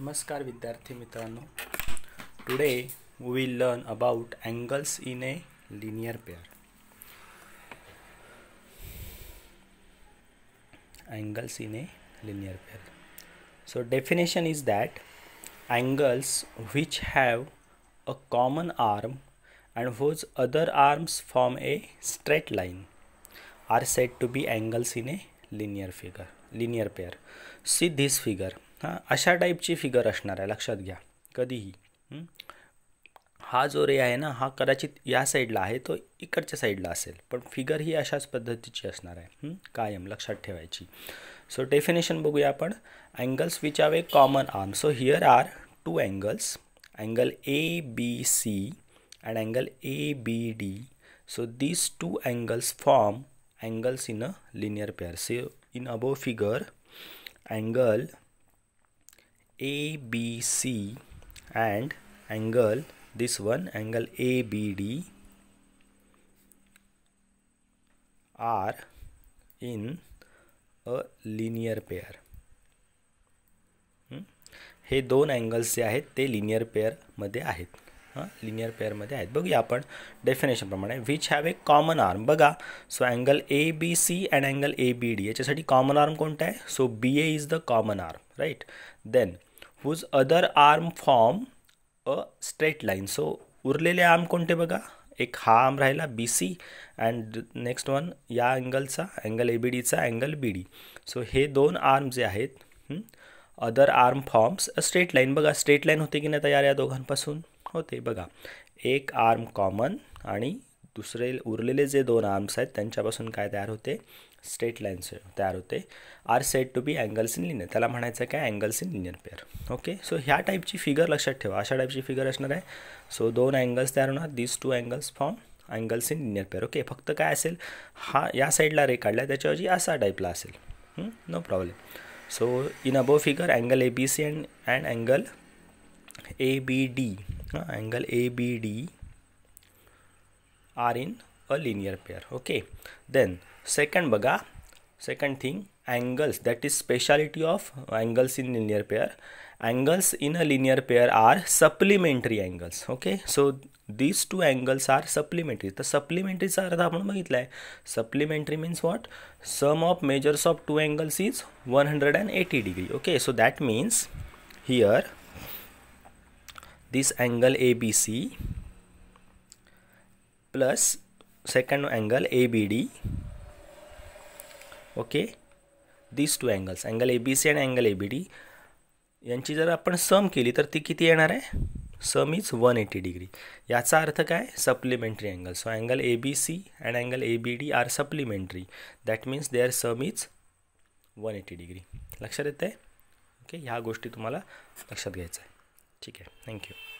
नमस्कार विद्यार्थी मित्रांनो today we will learn about angles in a linear pair angles in a linear pair so definition is that angles which have a common arm and whose other arms form a straight line are said to be angles in a linear figure linear pair see this figure हां अशा टाईपची figure असणार आहे लक्षात घ्या कधीही हा जो रे आहे ना हा कदाचित या साईडला आहे तो इकडच्या साईडला असेल पण फिगर ही अशाच पद्धतीची असणार आहे कायम लक्षात ठेवायची सो डेफिनेशन बघूया आपण angles which are a common arm so here are two angles angle A B C and angle A B D so these two angles form angles in a linear pair so in above figure angle A B C and angle and one angle A B D are in a linear pair हे दोन angles जे आहेत ते linear पेअरमध्ये आहेत हां linear पेअरमध्ये आहेत बघूया आपण डेफिनेशनप्रमाणे which have a common arm बघा so angle A B C and angle A B D याच्यासाठी कॉमन आर्म कोणता आहे so B A is the common arm right then whose other arm form a straight line so उरलेले arm कोणते बघा एक हा arm राहिला B C and next one या अँगलचा अँगल ए बी डीचा अँगल बी डी सो हे दोन आर्म जे आहेत other arm forms a straight line बघा स्ट्रेट लाईन होते की नाही तयार या दोघांपासून होते बघा एक आर्म कॉमन आणि दुसरे उरलेले जे दोन आर्म्स आहेत त्यांच्यापासून काय तयार होते स्ट्रेट लाईन्स तयार होते are said to be angles in linear त्याला म्हणायचं काय angles in linear pair okay so ह्या टाईपची फिगर लक्षात ठेवा अशा टाईपची फिगर असणार आहे सो दोन अँगल्स तयार होणार these two angles form angles in linear pair okay फक्त काय असेल हा या साईडला रे काढला त्याच्याऐवजी असा टाईपला असेल no problem so in above figure angle A B C and and angle A B D हां angle A B D are in a linear pair okay then second baga second thing angles that is speciality of angles in linear pair angles in a linear pair are supplementary angles okay so these two angles are supplementary the supplementary are the supplementary means what sum of measures of two angles is 180 degree okay so that means here this angle abc plus A B D okay this two angles angle A B C and angle A B D यांची जर आपण सम केली तर ती किती येणार आहे sum is one eighty degree याचा अर्थ काय supplementary angle so angle A B C and angle A B D are supplementary that means their sum is one eighty degree लक्षात येतं आहे ओके ह्या गोष्टी तुम्हाला लक्षात घ्यायचं आहे ठीक आहे थँक्यू